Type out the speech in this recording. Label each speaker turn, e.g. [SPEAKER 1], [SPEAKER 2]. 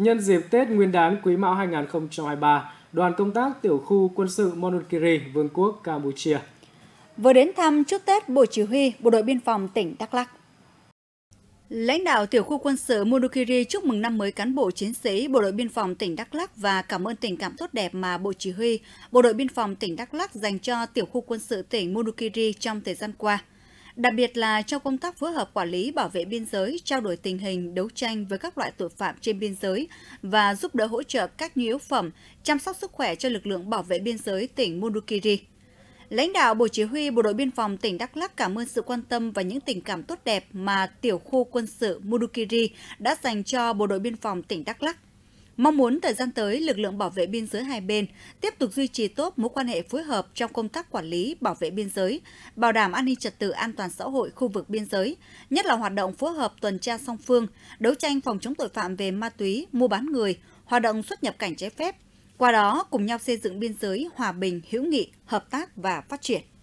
[SPEAKER 1] Nhân dịp Tết Nguyên đán Quý Mão 2023, đoàn công tác tiểu khu quân sự Monulkiri, Vương quốc Campuchia. Vừa đến thăm trước Tết Bộ Chỉ huy Bộ đội
[SPEAKER 2] Biên phòng tỉnh Đắk Lắk. Lãnh đạo tiểu khu quân sự Monukiri chúc mừng năm mới cán bộ chiến sĩ Bộ đội Biên phòng tỉnh Đắk Lắk và cảm ơn tình cảm tốt đẹp mà Bộ Chỉ huy Bộ đội Biên phòng tỉnh Đắk Lắk dành cho tiểu khu quân sự tỉnh Monukiri trong thời gian qua đặc biệt là trong công tác phối hợp quản lý bảo vệ biên giới, trao đổi tình hình, đấu tranh với các loại tội phạm trên biên giới và giúp đỡ hỗ trợ các nhu yếu phẩm, chăm sóc sức khỏe cho lực lượng bảo vệ biên giới tỉnh Mundukiri. Lãnh đạo Bộ Chỉ huy Bộ đội Biên phòng tỉnh Đắk Lắc cảm ơn sự quan tâm và những tình cảm tốt đẹp mà tiểu khu quân sự Mundukiri đã dành cho Bộ đội Biên phòng tỉnh Đắk Lắc mong muốn thời gian tới lực lượng bảo vệ biên giới hai bên tiếp tục duy trì tốt mối quan hệ phối hợp trong công tác quản lý bảo vệ biên giới, bảo đảm an ninh trật tự an toàn xã hội khu vực biên giới, nhất là hoạt động phối hợp tuần tra song phương, đấu tranh phòng chống tội phạm về ma túy, mua bán người, hoạt động xuất nhập cảnh trái phép. Qua đó cùng nhau xây dựng biên giới hòa bình, hữu nghị, hợp tác và phát triển.